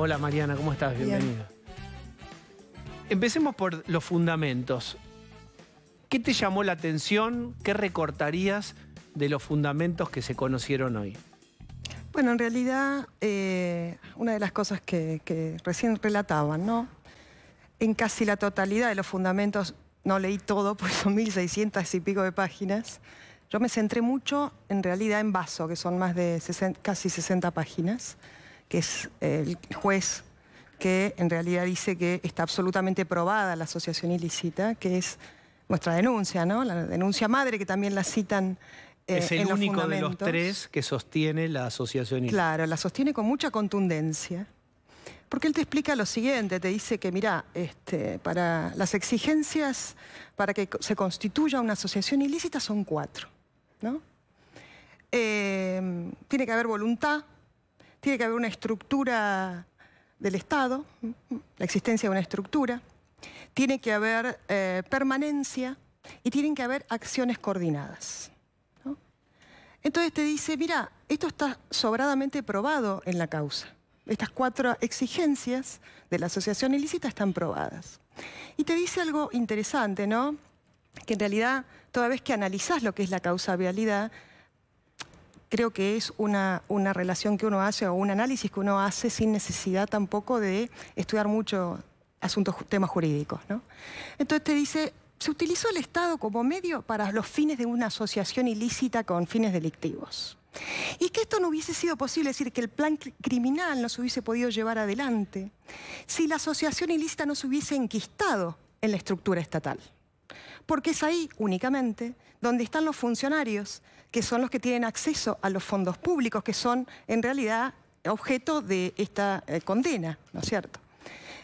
Hola Mariana, ¿cómo estás? Bienvenida. Empecemos por los fundamentos. ¿Qué te llamó la atención? ¿Qué recortarías de los fundamentos que se conocieron hoy? Bueno, en realidad, eh, una de las cosas que, recién relataban, ¿no? En casi la totalidad de los fundamentos, no leí todo, pues son 1.600 y pico de páginas. Yo me centré mucho, en realidad, en Vaso, que son más de casi 60 páginas que es el juez que en realidad dice que está absolutamente probada la asociación ilícita, que es nuestra denuncia, ¿no? La denuncia madre que también la citan. en Eh, es el único de los tres que sostiene la asociación ilícita. Claro, la sostiene con mucha contundencia. Porque él te explica lo siguiente, te dice que, mira, este, para las exigencias para que se constituya una asociación ilícita son cuatro, ¿no? Eh, tiene que haber voluntad, tiene que haber una estructura del Estado, la existencia de una estructura, tiene que haber eh, permanencia y tienen que haber acciones coordinadas. Entonces te dice, mira, esto está sobradamente probado en la causa. Estas cuatro exigencias de la asociación ilícita están probadas. Y te dice algo interesante, ¿no? Que en realidad, toda vez que analizás lo que es la causa creo que es una, relación que uno hace o un análisis que uno hace sin necesidad tampoco de estudiar mucho asuntos, temas jurídicos. Entonces te dice, se utilizó el Estado como medio para los fines de una asociación ilícita con fines delictivos. Y que esto no hubiese sido posible, es decir, que el plan criminal no se hubiese podido llevar adelante si la asociación ilícita no se hubiese enquistado en la estructura estatal porque es ahí únicamente donde están los funcionarios, que son los que tienen acceso a los fondos públicos, que son en realidad objeto de esta eh, condena, ¿no es cierto?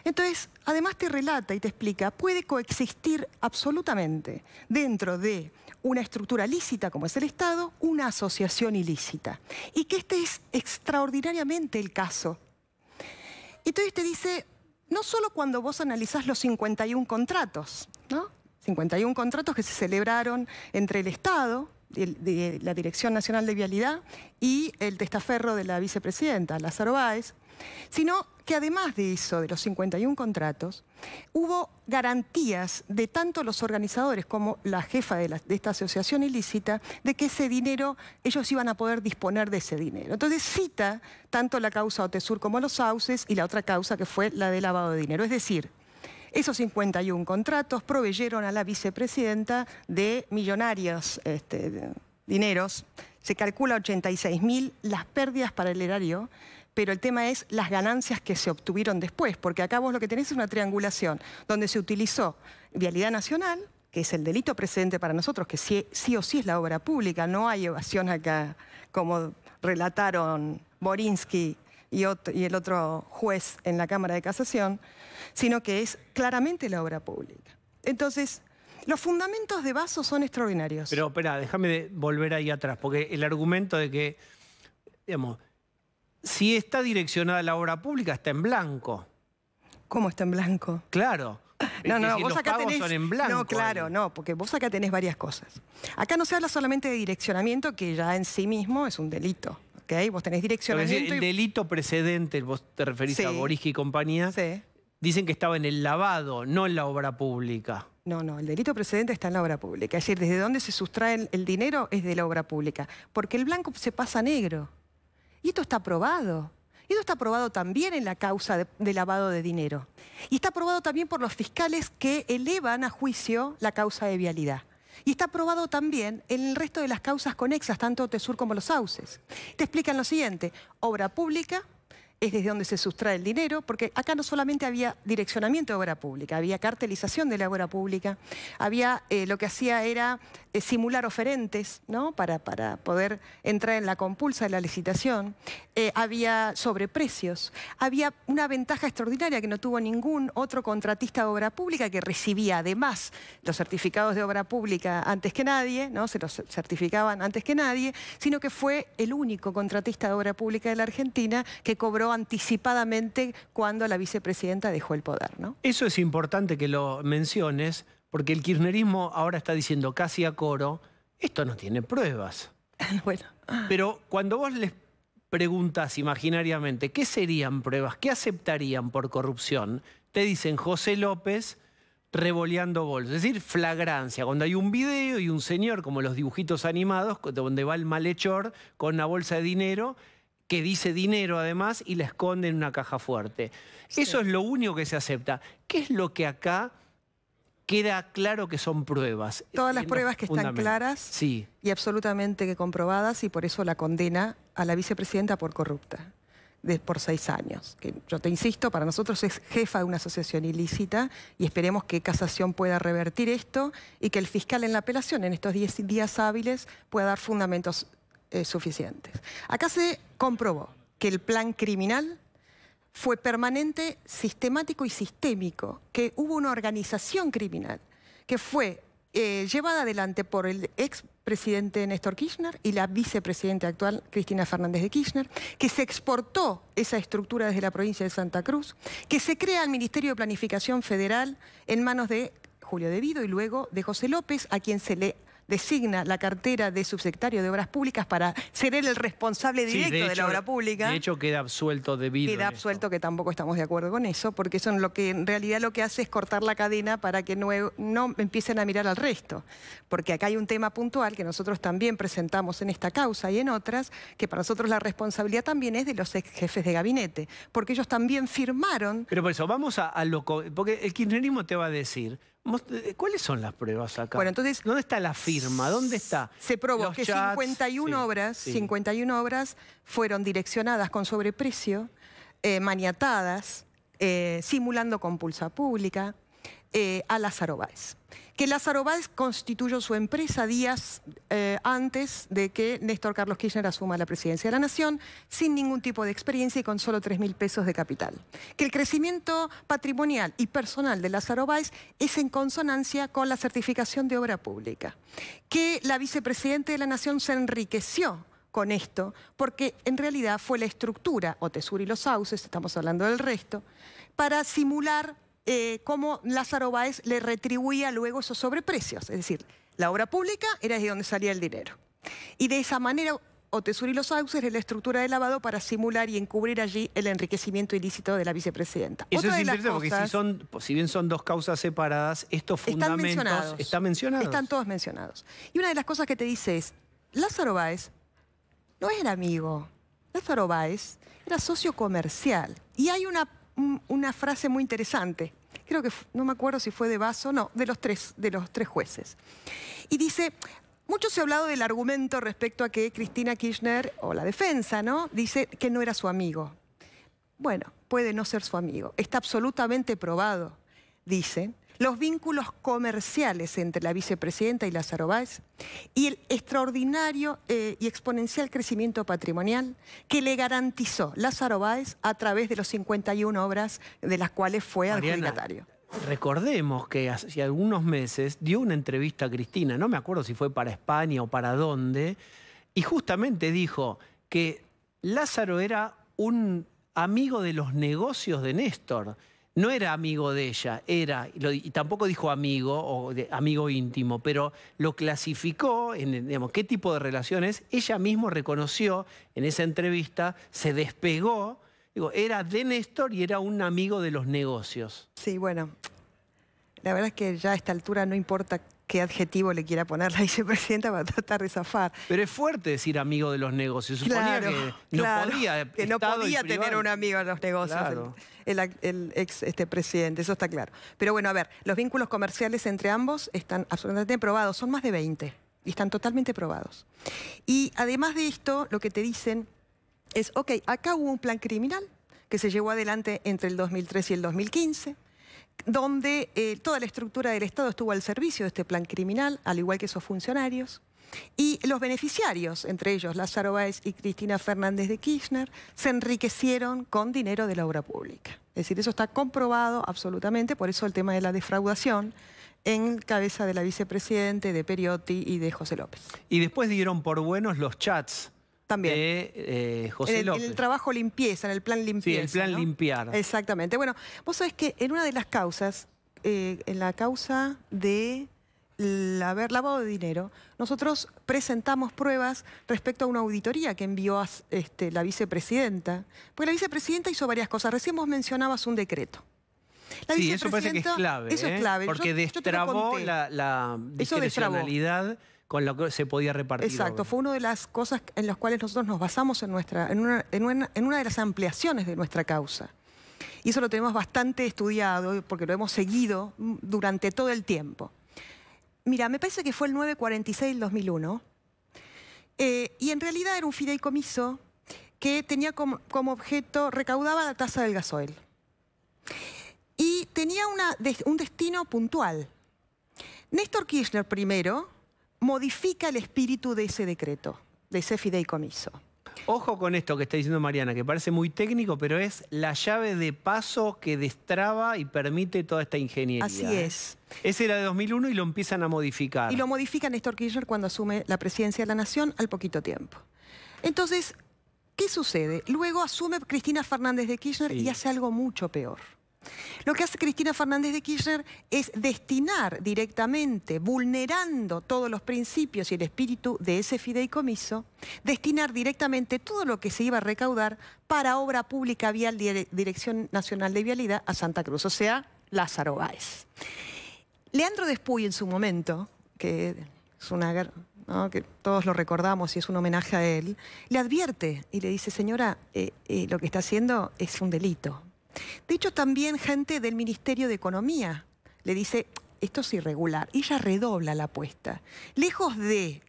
Entonces, además te relata y te explica, puede coexistir absolutamente dentro de una estructura lícita como es el Estado, una asociación ilícita. Y que este es extraordinariamente el caso. Entonces te dice, no solo cuando vos analizás los 51 contratos, ¿no? 51 contratos que se celebraron entre el Estado, la Dirección Nacional de Vialidad y el testaferro de la vicepresidenta, Lázaro Báez, sino que además de eso, de los 51 contratos, hubo garantías de tanto los organizadores como la jefa de, esta asociación ilícita de que ese dinero, ellos iban a poder disponer de ese dinero. Entonces cita tanto la causa Otesur como los sauces y la otra causa que fue la de lavado de dinero. Es decir, esos 51 contratos proveyeron a la vicepresidenta de millonarios este, dineros. Se calcula 86 mil las pérdidas para el erario, pero el tema es las ganancias que se obtuvieron después, porque acá vos lo que tenés es una triangulación donde se utilizó vialidad nacional, que es el delito precedente para nosotros, que sí, sí, o sí es la obra pública, no hay evasión acá, como relataron Borinsky y, el otro juez en la Cámara de Casación, sino que es claramente la obra pública. Entonces, los fundamentos de Vaso son extraordinarios. Pero espera, déjame volver ahí atrás, porque el argumento de que, digamos, si está direccionada la obra pública, está en blanco. ¿Cómo está en blanco? Claro. No, no, vos acá tenés, No, claro, no, porque vos acá tenés varias cosas. Acá no se habla solamente de direccionamiento, que ya en sí mismo es un delito ahí Vos tenés direcciones el delito precedente, vos te referís a Boris y compañía, dicen que estaba en el lavado, no en la obra pública. No, no, el delito precedente está en la obra pública. Es decir, desde dónde se sustrae el, dinero es de la obra pública. Porque el blanco se pasa negro. Y esto está aprobado. Y esto está aprobado también en la causa de, de, lavado de dinero. Y está aprobado también por los fiscales que elevan a juicio la causa de vialidad. Y está probado también en el resto de las causas conexas, tanto Tesur como los sauces. Te explican lo siguiente, obra pública, es desde donde se sustrae el dinero, porque acá no solamente había direccionamiento de obra pública, había cartelización de la obra pública, había eh, lo que hacía era eh, simular oferentes, ¿no? Para, para, poder entrar en la compulsa de la licitación. Eh, había sobreprecios. Había una ventaja extraordinaria que no tuvo ningún otro contratista de obra pública que recibía además los certificados de obra pública antes que nadie, ¿no? Se los certificaban antes que nadie, sino que fue el único contratista de obra pública de la Argentina que cobró anticipadamente cuando la vicepresidenta dejó el poder, Eso es importante que lo menciones porque el kirchnerismo ahora está diciendo casi a coro, esto no tiene pruebas. bueno. Pero cuando vos les preguntas imaginariamente qué serían pruebas, qué aceptarían por corrupción, te dicen José López revoleando bolsas. Es decir, flagrancia, cuando hay un video y un señor, como los dibujitos animados, donde va el malhechor con una bolsa de dinero, que dice dinero además, y la esconde en una caja fuerte. Eso es lo único que se acepta. ¿Qué es lo que acá queda claro que son pruebas. Todas eh, las pruebas que están claras sí. y absolutamente comprobadas y por eso la condena a la vicepresidenta por corrupta. por seis años, que yo te insisto, para nosotros es jefa de una asociación ilícita y esperemos que Casación pueda revertir esto y que el fiscal en la apelación en estos 10 días hábiles pueda dar fundamentos eh, suficientes. Acá se comprobó que el plan criminal fue permanente, sistemático y sistémico, que hubo una organización criminal que fue eh, llevada adelante por el ex presidente Néstor Kirchner y la vicepresidenta actual, Cristina Fernández de Kirchner, que se exportó esa estructura desde la provincia de Santa Cruz, que se crea el Ministerio de Planificación Federal en manos de Julio De Vido y luego de José López, a quien se le designa la cartera de subsecretario de Obras Públicas para ser él el responsable directo de, la obra pública. De hecho, queda absuelto debido. Queda absuelto, que tampoco estamos de acuerdo con eso, porque eso en, lo que, en realidad lo que hace es cortar la cadena para que no, empiecen a mirar al resto. Porque acá hay un tema puntual que nosotros también presentamos en esta causa y en otras, que para nosotros la responsabilidad también es de los ex jefes de gabinete, porque ellos también firmaron... Pero por eso, vamos a, a lo... Porque el kirchnerismo te va a decir eh, ¿Cuáles son las pruebas acá? ¿Dónde está la firma? ¿Dónde está? Se probó que 51, obras, 51 obras fueron direccionadas con sobreprecio, eh, maniatadas, eh, simulando compulsa pública, eh, a Lázaro Báez. Que Lázaro Báez constituyó su empresa días eh, antes de que Néstor Carlos Kirchner asuma la presidencia de la Nación, sin ningún tipo de experiencia y con solo 3.000 mil pesos de capital. Que el crecimiento patrimonial y personal de Lázaro Báez es en consonancia con la certificación de obra pública. Que la vicepresidente de la Nación se enriqueció con esto, porque en realidad fue la estructura, o Tesur y los Sauces, estamos hablando del resto, para simular eh, cómo Lázaro Báez le retribuía luego esos sobreprecios. Es decir, la obra pública era de donde salía el dinero. Y de esa manera Otesur y los Sauces es la estructura de lavado para simular y encubrir allí el enriquecimiento ilícito de la vicepresidenta. Eso es interesante porque si, bien son dos causas separadas, estos fundamentos están mencionados. Están Están todos mencionados. Y una de las cosas que te dice es, Lázaro Báez no era amigo. Lázaro Báez era socio comercial. Y hay una una frase muy interesante. Creo que, no me acuerdo si fue de Vaso, no, de los tres, de los tres jueces. Y dice, mucho se ha hablado del argumento respecto a que Cristina Kirchner, o la defensa, ¿no? Dice que no era su amigo. Bueno, puede no ser su amigo. Está absolutamente probado, dicen, los vínculos comerciales entre la vicepresidenta y Lázaro Báez y el extraordinario eh, y exponencial crecimiento patrimonial que le garantizó Lázaro Báez a través de los 51 obras de las cuales fue adjudicatario. Recordemos que hace algunos meses dio una entrevista a Cristina, no me acuerdo si fue para España o para dónde, y justamente dijo que Lázaro era un amigo de los negocios de Néstor no era amigo de ella, era, y tampoco dijo amigo o amigo íntimo, pero lo clasificó en digamos, qué tipo de relaciones. Ella misma reconoció en esa entrevista, se despegó, digo, era de Néstor y era un amigo de los negocios. Sí, bueno, la verdad es que ya a esta altura no importa qué adjetivo le quiera poner la vicepresidenta para tratar de zafar. Pero es fuerte decir amigo de los negocios. Suponía que, no podía, no podía, tener un amigo de los negocios el, ex este, presidente, eso está claro. Pero bueno, a ver, los vínculos comerciales entre ambos están absolutamente probados, son más de 20 y están totalmente probados. Y además de esto, lo que te dicen es, ok, acá hubo un plan criminal que se llevó adelante entre el 2003 y el 2015 donde eh, toda la estructura del Estado estuvo al servicio de este plan criminal, al igual que sus funcionarios. Y los beneficiarios, entre ellos Lázaro Báez y Cristina Fernández de Kirchner, se enriquecieron con dinero de la obra pública. Es decir, eso está comprobado absolutamente, por eso el tema de la defraudación en cabeza de la vicepresidente, de Periotti y de José López. Y después dieron por buenos los chats también. Eh, el, trabajo limpieza, en el plan limpieza. Sí, el plan limpiar. Exactamente. Bueno, vos sabés que en una de las causas, eh, en la causa de haber lavado de dinero, nosotros presentamos pruebas respecto a una auditoría que envió este, la vicepresidenta. Porque la vicepresidenta hizo varias cosas. Recién vos mencionabas un decreto. sí, eso parece que es clave. Eso es ¿eh? clave. Porque destrabó la, la, discrecionalidad con lo que se podía repartir. Exacto, fue una de las cosas en las cuales nosotros nos basamos en, nuestra, en una, en, una, de las ampliaciones de nuestra causa. Y eso lo tenemos bastante estudiado porque lo hemos seguido mm, durante todo el tiempo. Mira, me parece que fue el 946 del 2001. Eh, y en realidad era un fideicomiso que tenía como, como, objeto, recaudaba la tasa del gasoil. Y tenía una, un destino puntual. Néstor Kirchner primero modifica el espíritu de ese decreto, de ese fideicomiso. Ojo con esto que está diciendo Mariana, que parece muy técnico, pero es la llave de paso que destraba y permite toda esta ingeniería. Así ¿eh? es. Ese era de 2001 y lo empiezan a modificar. Y lo modifica Néstor Kirchner cuando asume la presidencia de la Nación al poquito tiempo. Entonces, ¿qué sucede? Luego asume Cristina Fernández de Kirchner y hace algo mucho peor. Lo que hace Cristina Fernández de Kirchner es destinar directamente, vulnerando todos los principios y el espíritu de ese fideicomiso, destinar directamente todo lo que se iba a recaudar para obra pública vial Dirección Nacional de Vialidad a Santa Cruz, o sea, Lázaro Báez. Leandro Despuy en su momento, que es una que todos lo recordamos y es un homenaje a él, le advierte y le dice, señora, eh, eh, lo que está haciendo es un delito, de hecho, también gente del Ministerio de Economía le dice, esto es irregular. Y ella redobla la apuesta. Lejos de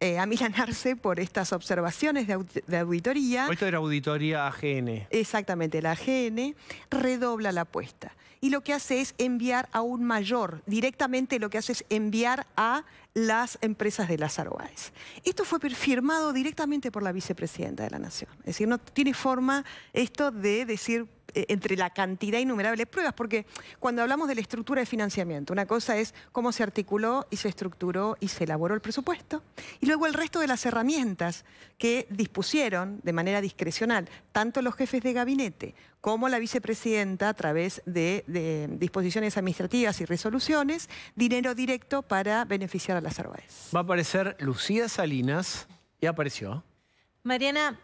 eh, amilanarse por estas observaciones de, de auditoría... Esto era auditoría AGN. Exactamente, la AGN redobla la apuesta. Y lo que hace es enviar a un mayor. Directamente lo que hace es enviar a las empresas de las Báez. Esto fue firmado directamente por la vicepresidenta de la Nación. Es decir, no tiene forma esto de decir eh, entre la cantidad innumerable de pruebas, porque cuando hablamos de la estructura de financiamiento, una cosa es cómo se articuló y se estructuró y se elaboró el presupuesto, y luego el resto de las herramientas que dispusieron de manera discrecional tanto los jefes de gabinete como la vicepresidenta, a través de, disposiciones administrativas y resoluciones, dinero directo para beneficiar a las Arbaes. Va a aparecer Lucía Salinas, ya apareció. Mariana,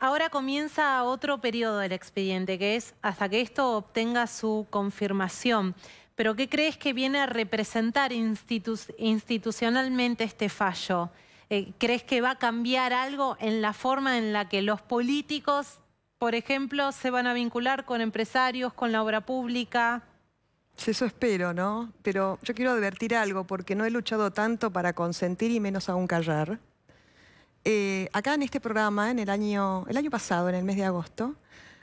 ahora comienza otro periodo del expediente, que es hasta que esto obtenga su confirmación. Pero ¿qué crees que viene a representar institucionalmente este fallo? Eh, ¿Crees que va a cambiar algo en la forma en la que los políticos por ejemplo, se van a vincular con empresarios, con la obra pública. Eso espero, ¿no? Pero yo quiero advertir algo, porque no he luchado tanto para consentir y menos aún callar. Eh, acá en este programa, en el año, el año pasado, en el mes de agosto,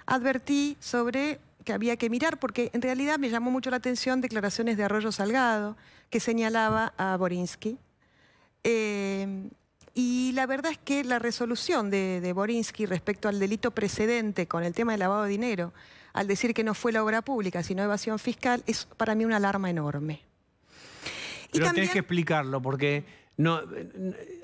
advertí sobre que había que mirar, porque en realidad me llamó mucho la atención declaraciones de Arroyo Salgado, que señalaba a Borinsky. Eh, y la verdad es que la resolución de, Borinsky respecto al delito precedente con el tema del lavado de dinero, al decir que no fue la obra pública, sino evasión fiscal, es para mí una alarma enorme. Pero y también... tenés que explicarlo, porque no,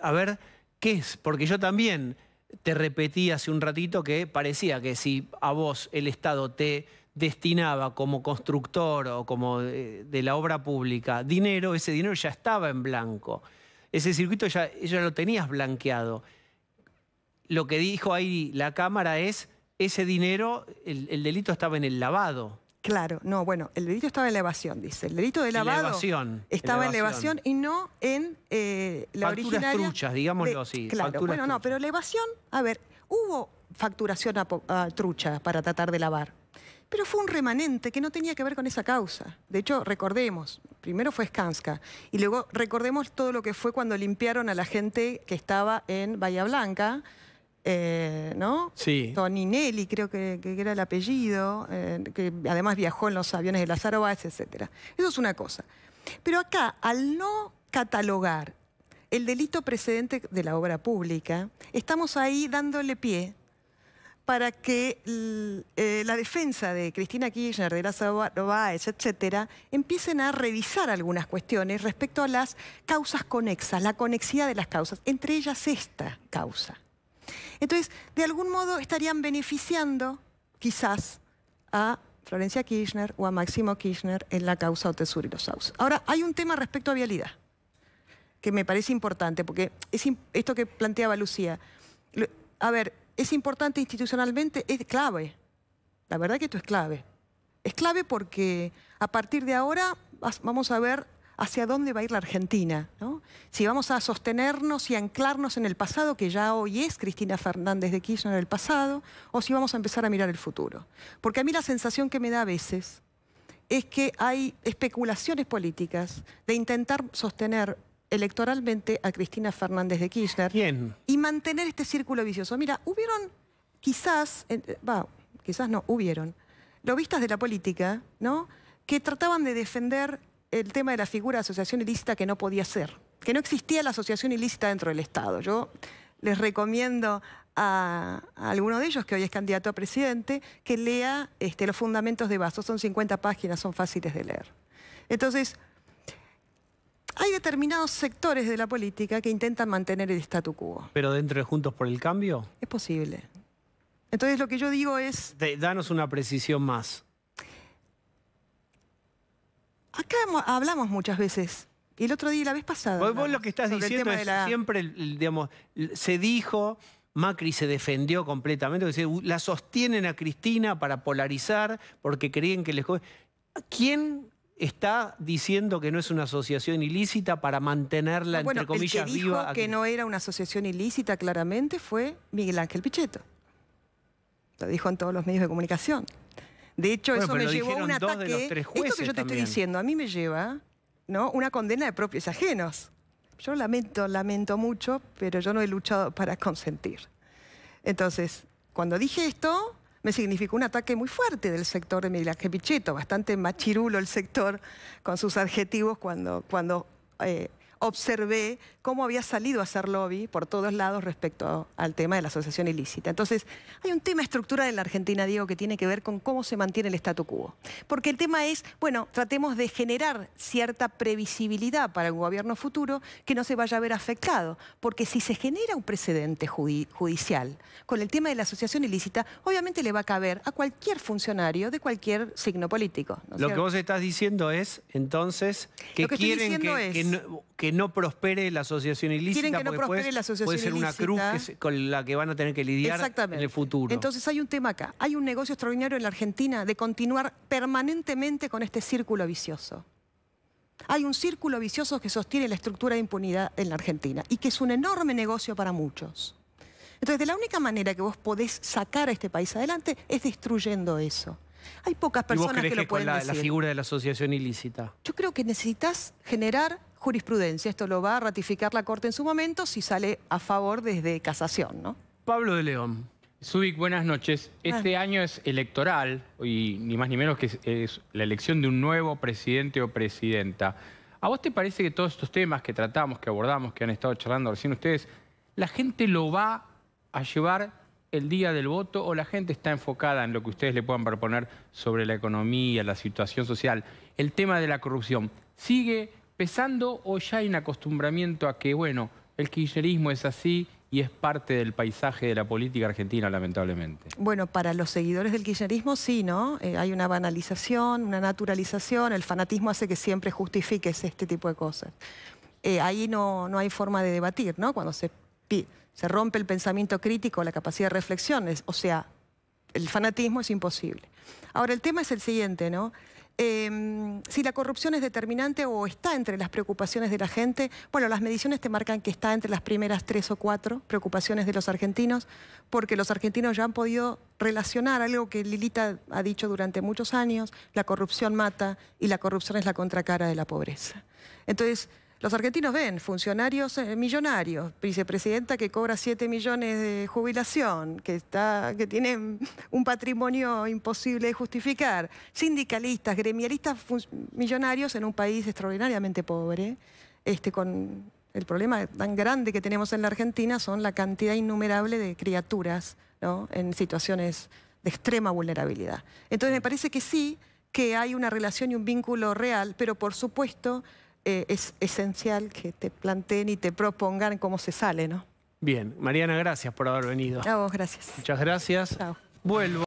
a ver, ¿qué es? Porque yo también te repetí hace un ratito que parecía que si a vos el Estado te destinaba como constructor o como de, de la obra pública dinero, ese dinero ya estaba en blanco ese circuito ya, ya lo tenías blanqueado. Lo que dijo ahí la Cámara es, ese dinero, el, delito estaba en el lavado. Claro, no, bueno, el delito estaba en la evasión, dice. El delito de lavado estaba en la evasión y no en eh, la Facturas truchas, digámoslo así. Claro, bueno, no, pero la evasión, a ver, hubo facturación a, trucha para tratar de lavar pero fue un remanente que no tenía que ver con esa causa. De hecho, recordemos, primero fue Skanska y luego recordemos todo lo que fue cuando limpiaron a la gente que estaba en Bahía Blanca, eh, ¿no? Sí. Ineli, creo que, era el apellido, eh, que además viajó en los aviones de las Arobas, etc. Eso es una cosa. Pero acá, al no catalogar el delito precedente de la obra pública, estamos ahí dándole pie para que eh, la defensa de Cristina Kirchner, de Laza Báez, etcétera, empiecen a revisar algunas cuestiones respecto a las causas conexas, la conexidad de las causas, entre ellas esta causa. Entonces, de algún modo estarían beneficiando quizás a Florencia Kirchner o a Máximo Kirchner en la causa Otesur y los Saus. Ahora, hay un tema respecto a vialidad que me parece importante, porque es esto que planteaba Lucía. A ver, es importante institucionalmente, es clave. La verdad que esto es clave. Es clave porque a partir de ahora vamos a ver hacia dónde va a ir la Argentina. Si vamos a sostenernos y anclarnos en el pasado, que ya hoy es Cristina Fernández de Kirchner el pasado, o si vamos a empezar a mirar el futuro. Porque a mí la sensación que me da a veces es que hay especulaciones políticas de intentar sostener electoralmente a Cristina Fernández de Kirchner. Y mantener este círculo vicioso. Mira, hubieron quizás, eh, va, quizás no, hubieron, lobistas de la política, ¿no? Que trataban de defender el tema de la figura de asociación ilícita que no podía ser, que no existía la asociación ilícita dentro del Estado. Yo les recomiendo a, alguno de ellos, que hoy es candidato a presidente, que lea este, los fundamentos de Vaso. Son 50 páginas, son fáciles de leer. Entonces, hay determinados sectores de la política que intentan mantener el statu quo. ¿Pero dentro de Juntos por el Cambio? Es posible. Entonces lo que yo digo es... danos una precisión más. Acá hablamos muchas veces. el otro día, la vez pasada... Vos, lo que estás diciendo es siempre, digamos, se dijo... Macri se defendió completamente, la sostienen a Cristina para polarizar porque creían que les... ¿Quién está diciendo que no es una asociación ilícita para mantenerla, ah, entre comillas, el que Dijo que no era una asociación ilícita claramente fue Miguel Ángel Pichetto. Lo dijo en todos los medios de comunicación. De hecho, eso me llevó a un ataque. Esto que yo te estoy diciendo, a mí me lleva ¿no? una condena de propios ajenos. Yo lamento, lamento mucho, pero yo no he luchado para consentir. Entonces, cuando dije esto, me significó un ataque muy fuerte del sector de Ángel Pichetto, bastante machirulo el sector con sus adjetivos cuando, cuando eh, observé cómo había salido a hacer lobby por todos lados respecto al tema de la asociación ilícita. Entonces, hay un tema estructural en la Argentina, Diego, que tiene que ver con cómo se mantiene el statu quo. Porque el tema es, bueno, tratemos de generar cierta previsibilidad para un gobierno futuro que no se vaya a ver afectado. Porque si se genera un precedente judicial con el tema de la asociación ilícita, obviamente le va a caber a cualquier funcionario de cualquier signo político. Lo que vos estás diciendo es, entonces, que quieren que no prospere la asociación ilícita. Puede ser una cruz con la que van a tener que lidiar en el futuro. Entonces hay un tema acá. Hay un negocio extraordinario en la Argentina de continuar permanentemente con este círculo vicioso. Hay un círculo vicioso que sostiene la estructura de impunidad en la Argentina y que es un enorme negocio para muchos. Entonces, de la única manera que vos podés sacar a este país adelante es destruyendo eso. Hay pocas personas que lo pueden la, la figura de la asociación ilícita? Yo creo que necesitas generar jurisprudencia. Esto lo va a ratificar la Corte en su momento si sale a favor desde casación, ¿no? Pablo de León. Subic, buenas noches. Ah. Este año es electoral, y ni más ni menos que es, es la elección de un nuevo presidente o presidenta. ¿A vos te parece que todos estos temas que tratamos, que abordamos, que han estado charlando recién ustedes, la gente lo va a llevar el día del voto o la gente está enfocada en lo que ustedes le puedan proponer sobre la economía, la situación social, el tema de la corrupción? ¿Sigue empezando o ya hay un acostumbramiento a que, bueno, el kirchnerismo es así y es parte del paisaje de la política argentina, lamentablemente. Bueno, para los seguidores del kirchnerismo sí, ¿no? Eh, hay una banalización, una naturalización, el fanatismo hace que siempre justifiques este tipo de cosas. Eh, ahí no, hay forma de debatir, ¿no? Cuando se, se rompe el pensamiento crítico, la capacidad de reflexión, o sea, el fanatismo es imposible. Ahora, el tema es el siguiente, ¿no? Em, si la corrupción es determinante o está entre las preocupaciones de la gente. Bueno, las mediciones te marcan que está entre las primeras tres o cuatro preocupaciones de los argentinos, porque los argentinos ya han podido relacionar algo que Lilita ha dicho durante muchos años, la corrupción mata y la corrupción es la contracara de la pobreza. Entonces, los argentinos ven funcionarios eh, millonarios, vicepresidenta que cobra 7 millones de jubilación, que, está, tiene un patrimonio imposible de justificar, sindicalistas, gremialistas millonarios en un país extraordinariamente pobre, este, con el problema tan grande que tenemos en la Argentina son la cantidad innumerable de criaturas en situaciones de extrema vulnerabilidad. Entonces me parece que sí, que hay una relación y un vínculo real, pero por supuesto eh, es esencial que te planteen y te propongan cómo se sale, ¿no? Bien, Mariana, gracias por haber venido. A gracias. Muchas gracias. Chao. Vuelvo.